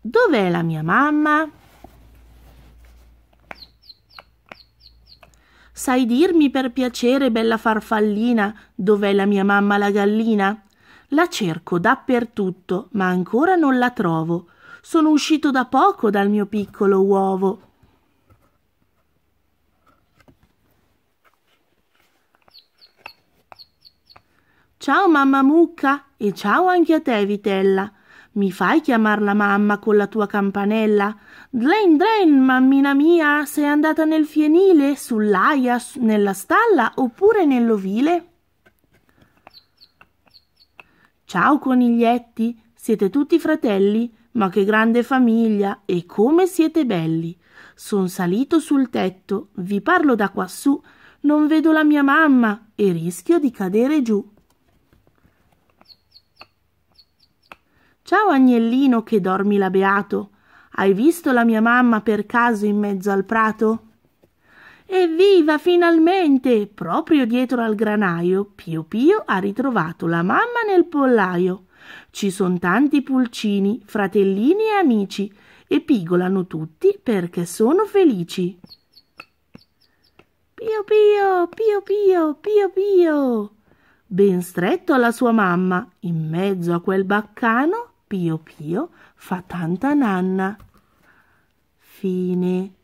Dov'è la mia mamma? Sai dirmi per piacere, bella farfallina, dov'è la mia mamma la gallina? La cerco dappertutto, ma ancora non la trovo. Sono uscito da poco dal mio piccolo uovo. Ciao mamma mucca e ciao anche a te, vitella. Mi fai chiamar la mamma con la tua campanella? Dren, dren, mammina mia, sei andata nel fienile, sull'aia, nella stalla oppure nell'ovile? Ciao coniglietti, siete tutti fratelli? Ma che grande famiglia e come siete belli! Son salito sul tetto, vi parlo da quassù, non vedo la mia mamma e rischio di cadere giù. Ciao agnellino che dormi beato. hai visto la mia mamma per caso in mezzo al prato? Evviva finalmente! Proprio dietro al granaio, Pio Pio ha ritrovato la mamma nel pollaio. Ci sono tanti pulcini, fratellini e amici, e pigolano tutti perché sono felici. Pio Pio, Pio Pio, Pio Pio! Ben stretto alla sua mamma, in mezzo a quel baccano, Pio Pio fa tanta nanna. Fine.